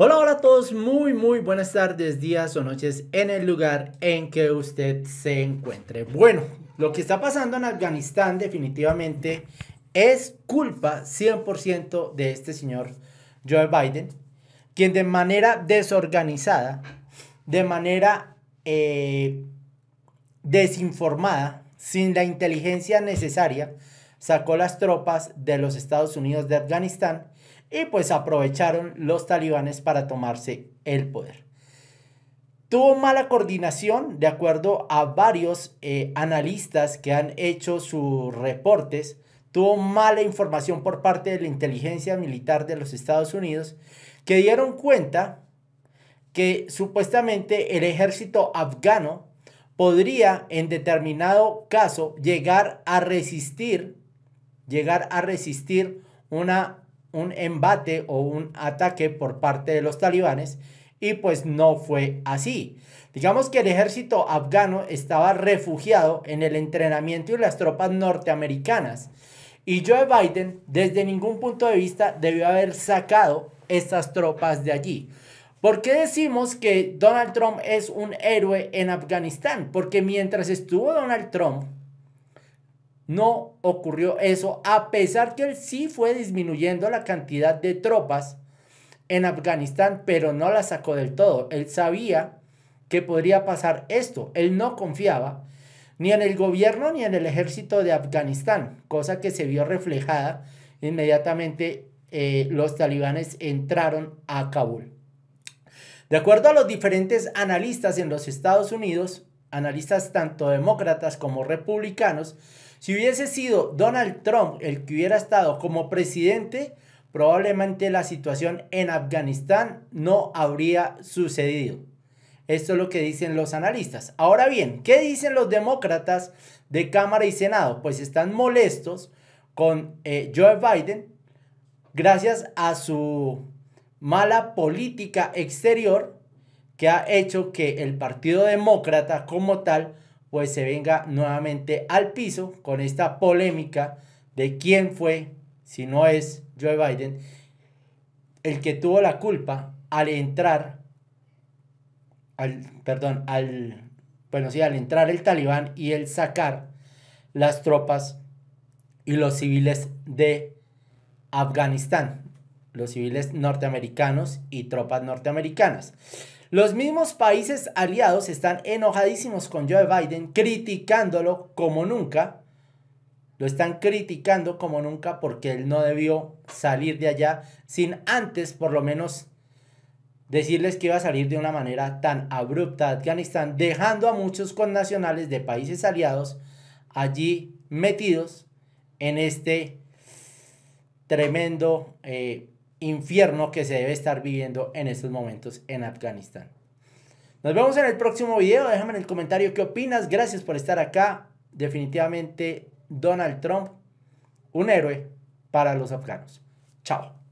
Hola, hola a todos, muy, muy buenas tardes, días o noches en el lugar en que usted se encuentre. Bueno, lo que está pasando en Afganistán definitivamente es culpa 100% de este señor Joe Biden, quien de manera desorganizada, de manera eh, desinformada, sin la inteligencia necesaria, sacó las tropas de los Estados Unidos de Afganistán y pues aprovecharon los talibanes para tomarse el poder. Tuvo mala coordinación, de acuerdo a varios eh, analistas que han hecho sus reportes, tuvo mala información por parte de la inteligencia militar de los Estados Unidos, que dieron cuenta que supuestamente el ejército afgano podría en determinado caso llegar a resistir, llegar a resistir una un embate o un ataque por parte de los talibanes y pues no fue así. Digamos que el ejército afgano estaba refugiado en el entrenamiento y las tropas norteamericanas y Joe Biden desde ningún punto de vista debió haber sacado estas tropas de allí. ¿Por qué decimos que Donald Trump es un héroe en Afganistán? Porque mientras estuvo Donald Trump, no ocurrió eso, a pesar que él sí fue disminuyendo la cantidad de tropas en Afganistán, pero no la sacó del todo. Él sabía que podría pasar esto, él no confiaba ni en el gobierno ni en el ejército de Afganistán, cosa que se vio reflejada inmediatamente eh, los talibanes entraron a Kabul. De acuerdo a los diferentes analistas en los Estados Unidos, analistas tanto demócratas como republicanos, si hubiese sido Donald Trump el que hubiera estado como presidente, probablemente la situación en Afganistán no habría sucedido. Esto es lo que dicen los analistas. Ahora bien, ¿qué dicen los demócratas de Cámara y Senado? Pues están molestos con eh, Joe Biden gracias a su mala política exterior que ha hecho que el Partido Demócrata como tal pues se venga nuevamente al piso con esta polémica de quién fue, si no es Joe Biden, el que tuvo la culpa al entrar, al, perdón, al, bueno, sí, al entrar el talibán y el sacar las tropas y los civiles de Afganistán, los civiles norteamericanos y tropas norteamericanas. Los mismos países aliados están enojadísimos con Joe Biden, criticándolo como nunca. Lo están criticando como nunca porque él no debió salir de allá sin antes, por lo menos, decirles que iba a salir de una manera tan abrupta de Afganistán, dejando a muchos connacionales de países aliados allí metidos en este tremendo eh, infierno que se debe estar viviendo en estos momentos en Afganistán. Nos vemos en el próximo video. Déjame en el comentario qué opinas. Gracias por estar acá. Definitivamente Donald Trump, un héroe para los afganos. Chao.